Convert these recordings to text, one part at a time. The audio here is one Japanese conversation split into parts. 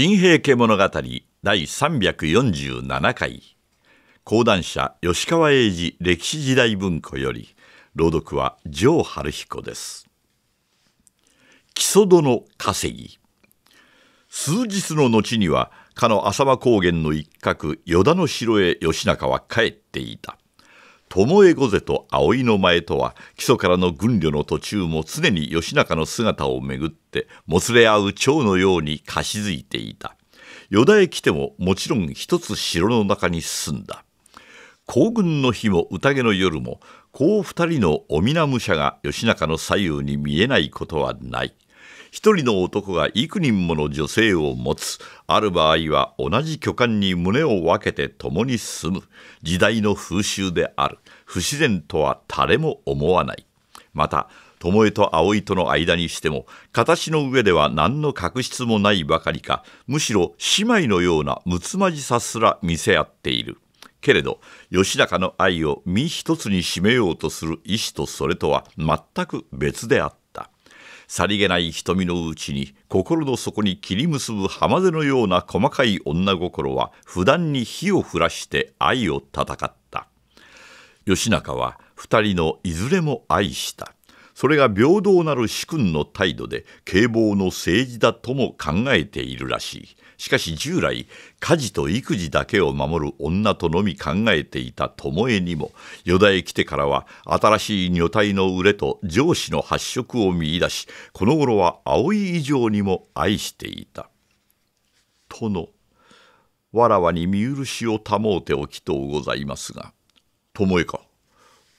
新平家物語第347回講談社吉川英治歴史時代文庫より朗読は城春彦です木曽殿稼ぎ数日の後にはかの浅間高原の一角与田の城へ義仲は帰っていた巴御瀬と葵の前とは基礎からの軍旅の途中も常に義仲の姿をめぐってもつれ合う蝶のようにかしづいていた与田へ来てももちろん一つ城の中に住んだ行軍の日も宴の夜もこう二人のお皆武者が義仲の左右に見えないことはない一人の男が幾人もの女性を持つある場合は同じ巨漢に胸を分けて共に住む時代の風習である不自然とは誰も思わないまた巴と葵との間にしても形の上では何の確執もないばかりかむしろ姉妹のようなむつまじさすら見せ合っているけれど義高の愛を身一つに締めようとする意志とそれとは全く別であったさりげない瞳のうちに心の底に切り結ぶ浜瀬のような細かい女心は普段に火を降らして愛を戦った義仲は二人のいずれも愛したそれが平等なる主君の態度で警棒の政治だとも考えているらしい。しかし従来、家事と育児だけを守る女とのみ考えていた巴にも、与田へ来てからは新しい女体の売れと上司の発色を見いだし、この頃は葵以上にも愛していた。殿、わらわに見許しを保うておきとうございますが、巴か、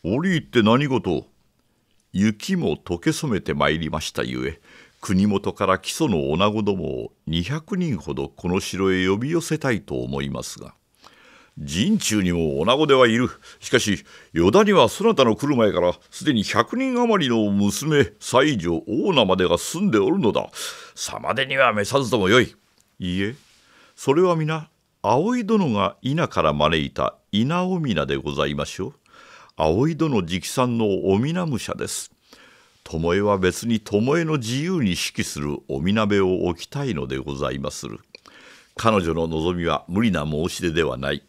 折り入って何事を雪も溶け染めてまいりましたゆえ国元から木曽の女子どもを200人ほどこの城へ呼び寄せたいと思いますが陣中にも女子ではいるしかし依田にはそなたの来る前からすでに100人余りの娘西女大名までが住んでおるのださまでには召さずともよいいいえそれは皆葵殿が稲から招いた稲尾皆でございましょう。葵殿直参のお皆武者です巴は別に巴の自由に指揮するおみなべを置きたいのでございまする彼女の望みは無理な申し出ではない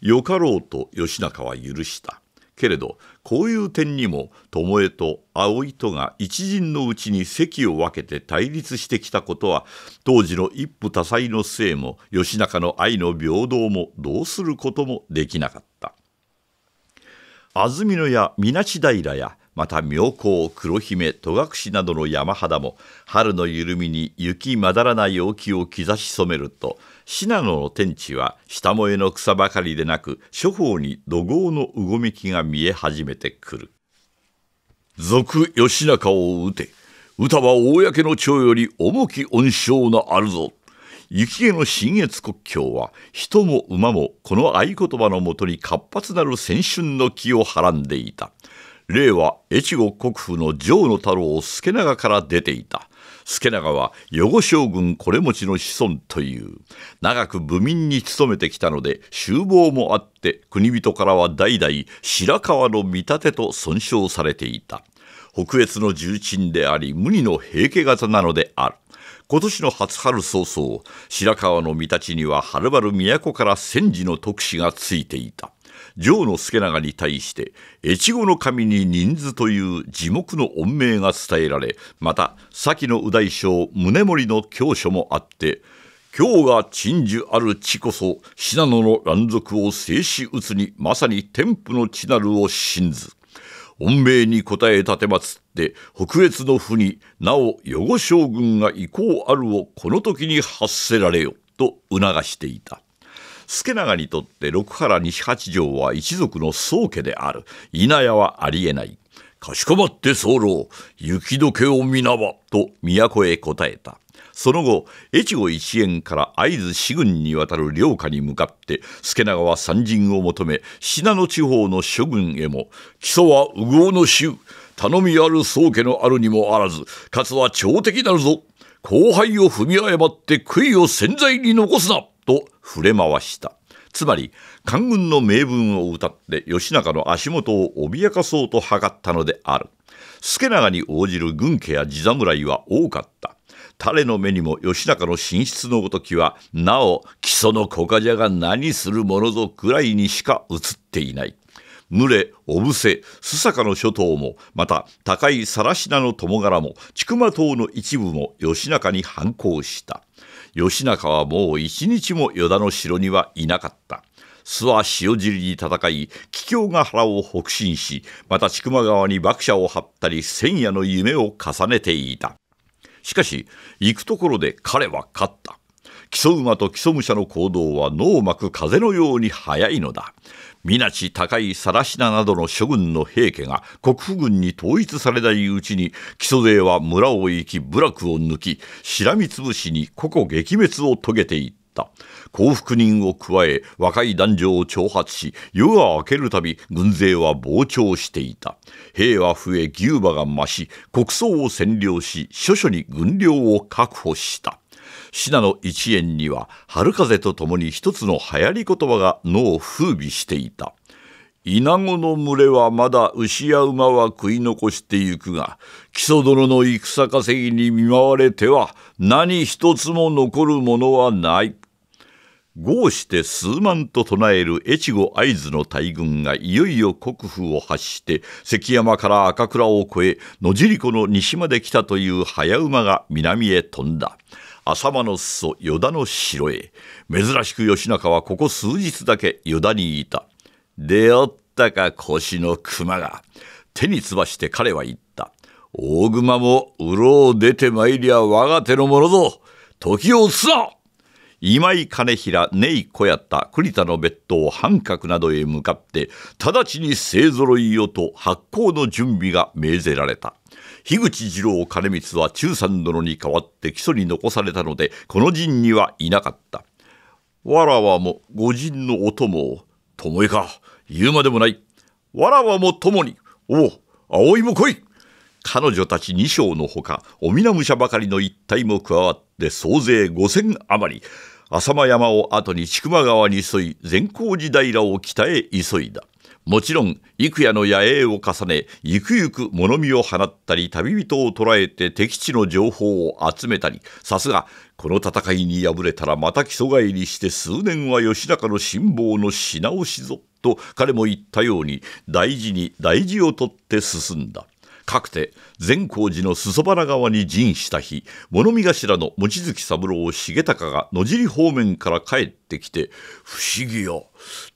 よかろうと義仲は許したけれどこういう点にも巴と葵とが一陣のうちに席を分けて対立してきたことは当時の一夫多妻の末も義仲の愛の平等もどうすることもできなかった安曇野や水無平やまた妙高黒姫戸隠などの山肌も春の緩みに雪まだらない陽気を兆し染めると信濃の天地は下萌えの草ばかりでなく諸方に怒号のうごめきが見え始めてくる俗義仲を討て歌は公の長より重き恩賞のあるぞ雪毛の新越国境は人も馬もこの合言葉のもとに活発なる青春の気をはらんでいた令和越後国府の城の太郎助長から出ていた助長は余後将軍これ持ちの子孫という長く武民に勤めてきたので厨房もあって国人からは代々白河の見立てと尊称されていた北越の重鎮であり無二の平家型なのである今年の初春早々白河の御立ちにははるばる都から戦時の特使がついていた城の助長に対して越後の神に人数という地獄の恩命が伝えられまた先の右大将宗盛の教書もあって今日が鎮守ある地こそ信濃の乱族を制止打つにまさに天賦の地なるを信ず恩命に応え立てまつって北越の府になお余語将軍が意向あるをこの時に発せられよと促していた助長にとって六原西八条は一族の宗家である稲屋はありえないかしこまって候雪解けを見なばと都へ答えたその後越後一円から会津四郡に渡る領下に向かって助長は参陣を求め信濃地方の諸軍へも基礎は右往の衆頼みある宗家のあるにもあらずかつは朝敵なるぞ後輩を踏み誤って悔いを潜在に残すなと触れ回したつまり官軍の名分を歌って義仲の足元を脅かそうと図ったのである助長に応じる軍家や地侍は多かった誰の目にも義仲の寝室のごときはなお木曽の小家じゃが何するものぞくらいにしか映っていない。群れ、小布施、須坂の諸島も、また高い更科の友柄も、千曲島の一部も義仲に反抗した。義仲はもう一日も与田の城にはいなかった。諏訪塩尻に戦い、桔梗ヶ原を北進し、また千曲川に爆車を張ったり、千夜の夢を重ねていた。しかし行くところで彼は勝った木曽馬と木曽武者の行動は脳膜風のように速いのだ皆地高い更科などの諸軍の平家が国府軍に統一されないうちに木曽勢は村を行き部落を抜きしらみつぶしに個々撃滅を遂げていったった幸福人を加え若い男女を挑発し夜が明けるたび軍勢は膨張していた兵は増え牛馬が増し国葬を占領し諸所に軍領を確保した信濃一円には春風と共に一つの流行り言葉が脳を風靡していた稲子の群れはまだ牛や馬は食い残してゆくが木曽殿の戦稼ぎに見舞われては何一つも残るものはない豪して数万と唱える越後会津の大軍がいよいよ国府を発して関山から赤倉を越え野尻湖の西まで来たという早馬が南へ飛んだ浅間の裾与田の城へ珍しく義仲はここ数日だけ与田にいた出会ったか腰の熊が手につばして彼は言った大熊もうろう出てまいりゃ我が手のものぞ時を移すな今井兼平根井小屋田栗田の別当半角などへ向かって直ちに勢ぞろいをと発行の準備が命ぜられた樋口次郎兼光は中山殿に代わって基礎に残されたのでこの陣にはいなかったわらわも御陣のお供を巴か言うまでもないわらわも共におお葵も来い彼女たち二将のほかお皆武者ばかりの一体も加わったで総勢五千余り浅間山を後に千曲川に沿い善光寺平を北へ急いだもちろん幾夜の野営を重ねゆくゆく物見を放ったり旅人を捕らえて敵地の情報を集めたりさすがこの戦いに敗れたらまた基礎返りして数年は義仲の辛抱のし直しぞと彼も言ったように大事に大事を取って進んだ。かくて善光寺の裾原川に陣した日物見頭の望月三郎重隆が野尻方面から帰ってきて「不思議や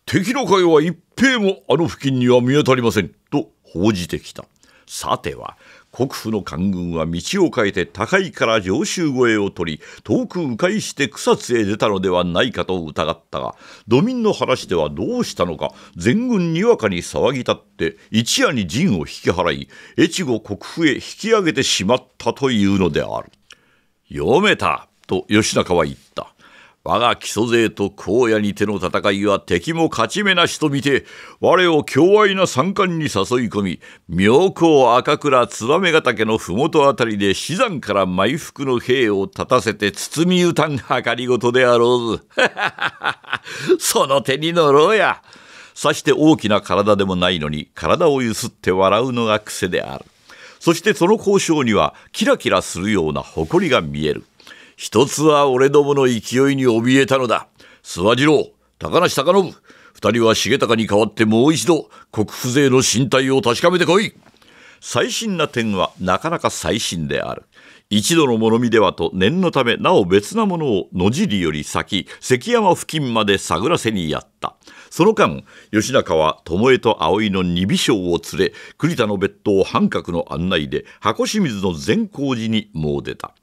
敵の会は一平もあの付近には見当たりません」と報じてきた。さては国府の官軍は道を変えて高いから上州越えを取り遠く迂回して草津へ出たのではないかと疑ったが土民の話ではどうしたのか全軍にわかに騒ぎ立って一夜に陣を引き払い越後国府へ引き上げてしまったというのである。読めたと吉中は言った。我が基礎勢と荒野にての戦いは敵も勝ち目なしと見て我を凶愛な三冠に誘い込み妙高赤倉燕ヶ岳の麓あたりで死山から埋伏の兵を立たせて包み歌ん計りごとであろうぞ その手に乗ろうやさして大きな体でもないのに体をゆすって笑うのが癖であるそしてその交渉にはキラキラするような誇りが見える一つは俺どもの勢いに怯えたのだ。諏訪次郎、高梨隆信、二人は重隆に代わってもう一度、国風勢の身体を確かめてこい。最新な点はなかなか最新である。一度の物見ではと念のためなお別なものを野尻より先関山付近まで探らせにやったその間吉中は巴と葵の二尾将を連れ栗田の別当半角の案内で箱清水の善光寺に詣でた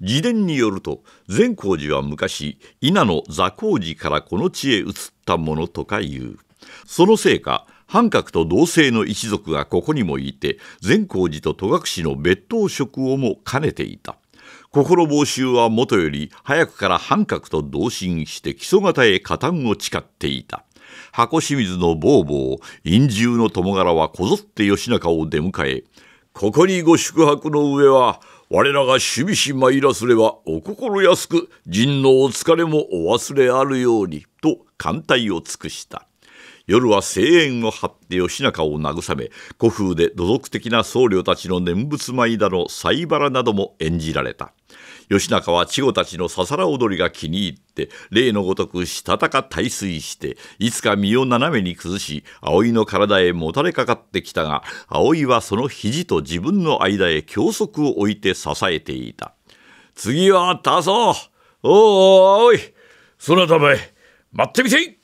自伝によると善光寺は昔稲の座光寺からこの地へ移ったものとかいうそのせいか半角と同姓の一族がここにもいて善光寺と戸隠の別当職をも兼ねていた心防臭はもとより早くから半角と同心して基礎方へ加担を誓っていた箱清水の坊坊陰獣の友柄はこぞって義仲を出迎えここにご宿泊の上は我らがしびし参らすればお心安く人のお疲れもお忘れあるように」と艦隊を尽くした。夜は声援を張って義仲を慰め古風で土俗的な僧侶たちの念仏舞だの「斎原」なども演じられた。義仲は稚児たちのささら踊りが気に入って例のごとくしたたか退水していつか身を斜めに崩し葵の体へもたれかかってきたが葵はその肘と自分の間へ教則を置いて支えていた次は出そうおお葵そなたま待ってみて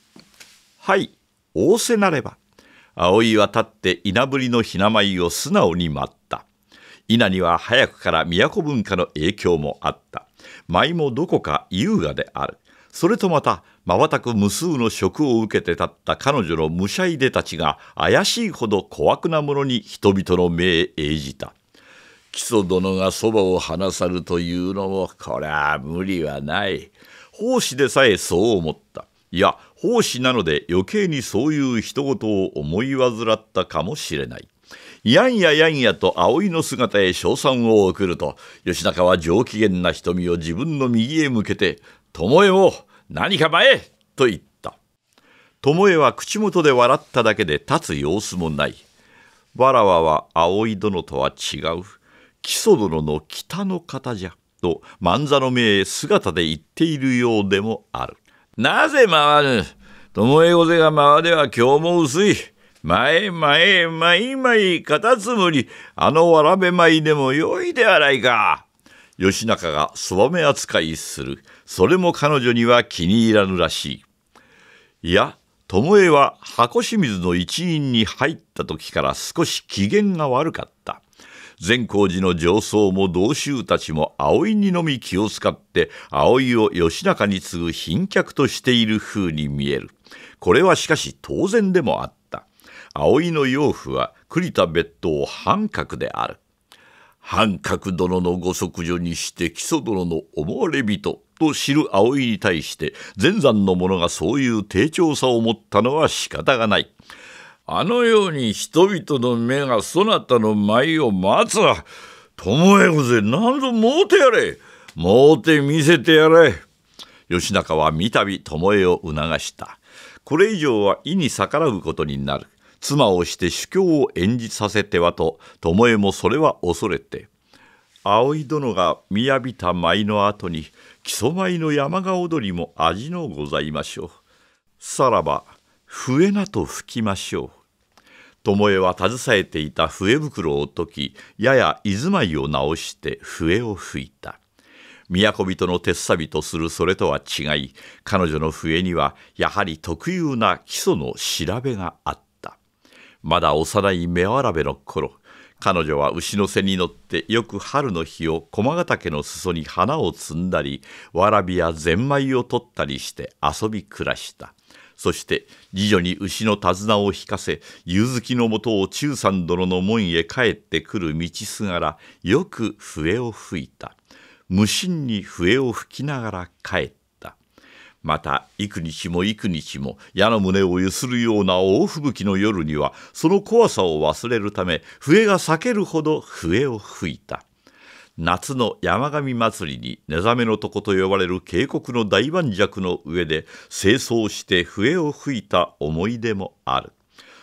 はい仰せなれば葵は立って稲ぶりのひな舞を素直に待った稲には早くから都文化の影響もあった舞もどこか優雅であるそれとまた瞬く無数の職を受けて立った彼女の武者いでたちが怪しいほど怖くなものに人々の目へ映じた木曽殿がそばを離さるというのもこれは無理はない奉仕でさえそう思ったいや奉仕なので余計にそういう一言を思い患ったかもしれないやんややんやと葵の姿へ称賛を送ると、吉中は上機嫌な瞳を自分の右へ向けて、巴も何か前へと言った。巴は口元で笑っただけで立つ様子もない。わらわは葵殿とは違う。木曽殿の北の方じゃ。と、万座の目へ姿で言っているようでもある。なぜ回る巴御瀬が回れは今日も薄い。前前前前カタツムリあのわらべ舞でもよいではないか。吉中がそばめ扱いする。それも彼女には気に入らぬらしい。いや、巴は箱清水の一員に入った時から少し機嫌が悪かった。善光寺の上層も同衆たちも葵にのみ気を使って葵を義仲に次ぐ賓客としている風に見える。これはしかし当然でもあった。葵の養父は栗田別当半角である。半角殿のご息女にして木曽殿の思われ人と知る葵に対して前山の者がそういう低調さを持ったのは仕方がない。あのように人々の目がそなたの舞を待つわ。ともえごぜ何ぞもうてやれ。もうて見せてやれ。義仲は三度巴を促した。これ以上は意に逆らうことになる。妻をして主教を演じさせてはと巴もそれは恐れて葵殿がやびた舞の後に木曽舞の山鹿踊りも味のございましょうさらば笛なと吹きましょう巴は携えていた笛袋を解きやや居住まいを直して笛を吹いた都人の手っさびとするそれとは違い彼女の笛にはやはり特有な基礎の調べがあったまだ幼い目わらべの頃彼女は牛の背に乗ってよく春の日を駒ヶ岳の裾に花を摘んだりわらびやゼンマイを取ったりして遊び暮らしたそして次女に牛の手綱を引かせ夕月のもとを中山殿の門へ帰ってくる道すがらよく笛を吹いた無心に笛を吹きながら帰った。また幾日も幾日も矢の胸をゆするような大吹雪の夜にはその怖さを忘れるため笛が裂けるほど笛を吹いた夏の山上祭りに寝覚めの床と呼ばれる渓谷の大盤石の上で清掃して笛を吹いた思い出もある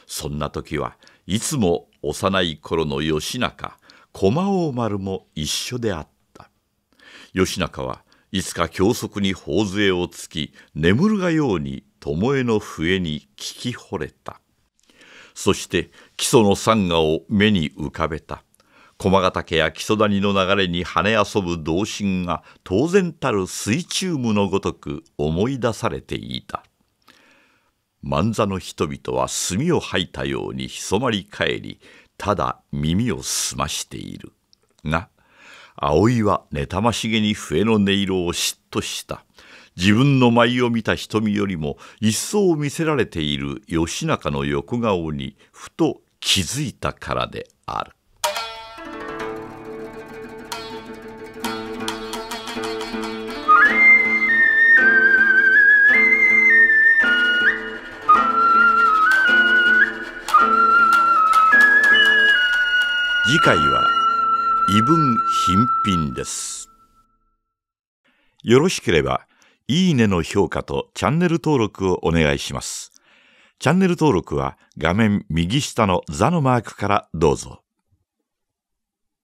そんな時はいつも幼い頃の義仲駒王丸も一緒であった義仲はいつか教則に頬杖をつき眠るがように巴の笛に聞き惚れたそして木曽の山河を目に浮かべた駒ヶ岳や木曽谷の流れに跳ね遊ぶ童心が当然たる水中無のごとく思い出されていた万座の人々は墨を吐いたようにひそまり返りただ耳を澄ましているが「葵は妬ましげに笛の音色を嫉妬した。自分の舞を見た瞳よりも一層見せられている義仲の横顔にふと気づいたからである。異文頻品ですよろしければいいねの評価とチャンネル登録をお願いしますチャンネル登録は画面右下の座のマークからどうぞ